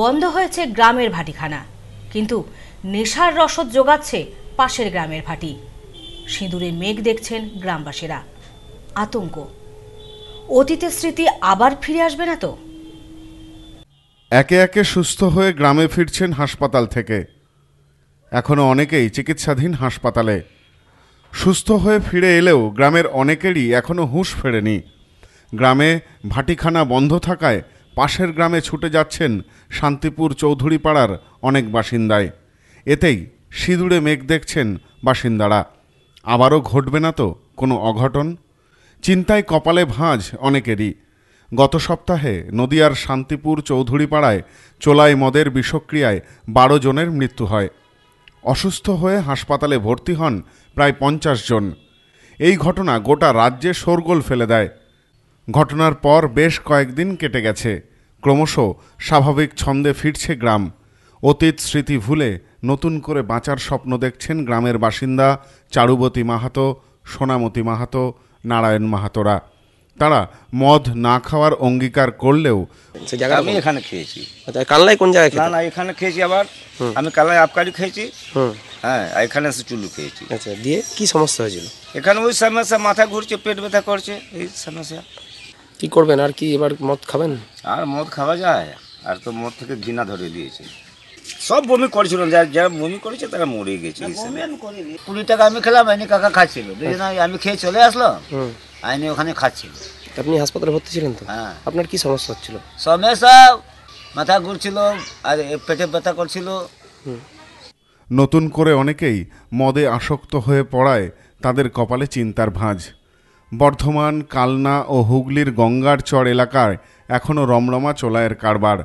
বন্ধ হয়েছে গ্রামের ভাটিখানা কিন্তু নেশার রসদ যোগাচ্ছে পাশের গ্রামের ভাটি সিঁদুরে মেঘ দেখছেন গ্রামবাসীরা আতঙ্ক অতীতের স্মৃতি আবার ফিরে আসবে না তো একে একে সুস্থ হয়ে গ্রামে ফিরছেন হাসপাতাল থেকে এখনও অনেকেই চিকিৎসাধীন হাসপাতালে সুস্থ হয়ে ফিরে এলেও গ্রামের অনেকেরই এখনও হুঁশ ফেরেনি গ্রামে ভাটিখানা বন্ধ থাকায় পাশের গ্রামে ছুটে যাচ্ছেন শান্তিপুর চৌধুরী পাড়ার অনেক বাসিন্দায় এতেই সিঁদুরে মেঘ দেখছেন বাসিন্দারা আবারও ঘটবে না তো কোনো অঘটন চিন্তায় কপালে ভাঁজ অনেকেরই গত সপ্তাহে নদিয়ার শান্তিপুর চৌধুরীপাড়ায় চোলাই মদের বিষক্রিয়ায় বারো জনের মৃত্যু হয় অসুস্থ হয়ে হাসপাতালে ভর্তি হন প্রায় পঞ্চাশ জন এই ঘটনা গোটা রাজ্যে শোরগোল ফেলে দেয় ঘটনার পর বেশ কয়েকদিন কেটে গেছে ক্রমশ স্বাভাবিক ছন্দে ফিরছে গ্রাম অতীত স্মৃতি ভুলে নতুন করে বাঁচার স্বপ্ন দেখছেন গ্রামের বাসিন্দা চারুবতী মাহাতো সোনামতী মাহাতো নারায়ণ মাহাতোরা তারা মদ না খাওয়ার অঙ্গীকার করলেও আমি এখানে খেয়েছি আচ্ছা, কাল্লাই কোন জায়গায় না না এখানে খেয়েছি আবার আমি কালাই আপকারি খেয়েছি হ্যাঁ এখানে এসে চুলু খেয়েছি আচ্ছা দিয়ে কি সমস্যা হয়েছিল এখানে ওই সমস্যা মাথা ঘুরছে পেট ব্যথা করছে এই সমস্যা কি করবেন আর কি এবার মদ খাবেন আর মদ খাওয়া যায় আর তো মদ থেকে ঘৃণা ধরে দিয়েছে সব বমি করেছিল যারা যারা বমি করেছে তারা মরে গেছে কুড়ি টাকা আমি খেলাম আইনি কাকা খাচ্ছিল দুজন আমি খেয়ে চলে আসলাম আইনি ওখানে খাচ্ছিল আপনি হাসপাতালে ভর্তি ছিলেন তো হ্যাঁ আপনার কি সমস্যা হচ্ছিল সমস্যা মাথা ঘুরছিল আর পেটে ব্যথা করছিল নতুন করে অনেকেই মদে আসক্ত হয়ে পড়ায় তাদের কপালে চিন্তার ভাঁজ বর্ধমান কালনা ও হুগলির গঙ্গার চর এলাকায় এখনও রমরমা চোলাইয়ের কারবার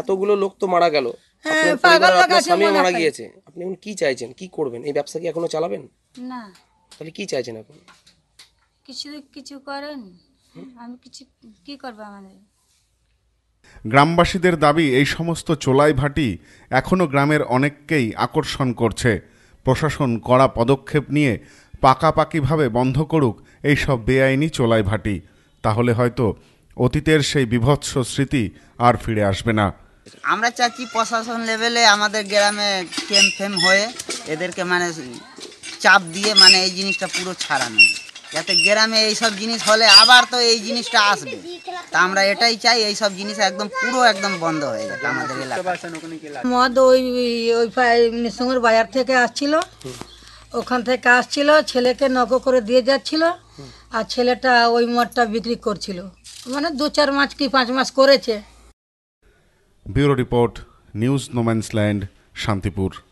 এতগুলো লোক তো মারা গেল হ্যাঁ, মারা গিয়েছে আপনি এখন কি চাইছেন কি করবেন এই ব্যবসা কি এখনো চালাবেন না তাহলে কি চাইছেন এখন কিছু কিছু করেন আমি কিছু কি করব আমাদের গ্রামবাসীদের দাবি এই সমস্ত চোলাই ভাটি এখনও গ্রামের অনেককেই আকর্ষণ করছে প্রশাসন কড়া পদক্ষেপ নিয়ে পাকাপাকিভাবে বন্ধ করুক এইসব বেআইনি ভাটি তাহলে হয়তো অতীতের সেই বিভৎস স্মৃতি আর ফিরে আসবে না আমরা চাচ্ছি প্রশাসন লেভেলে আমাদের গ্রামে ক্যাম্প ফেম হয়ে এদেরকে মানে চাপ দিয়ে মানে এই জিনিসটা পুরো ছাড়ানো যাতে গ্রামে এইসব জিনিস হলে আবার তো এই জিনিসটা আসবে তা আমরা এটাই চাই এই সব জিনিস একদম পুরো একদম বন্ধ হয়ে যাবে আমাদের এলাকা মদ ওই ওই সঙ্গের বাজার থেকে আসছিল ওখান থেকে আসছিল ছেলেকে নৌকো করে দিয়ে যাচ্ছিল আর ছেলেটা ওই মঠটা বিক্রি করছিল মানে দু চার মাস কি পাঁচ মাস করেছে bureau report news no man's land Shantipur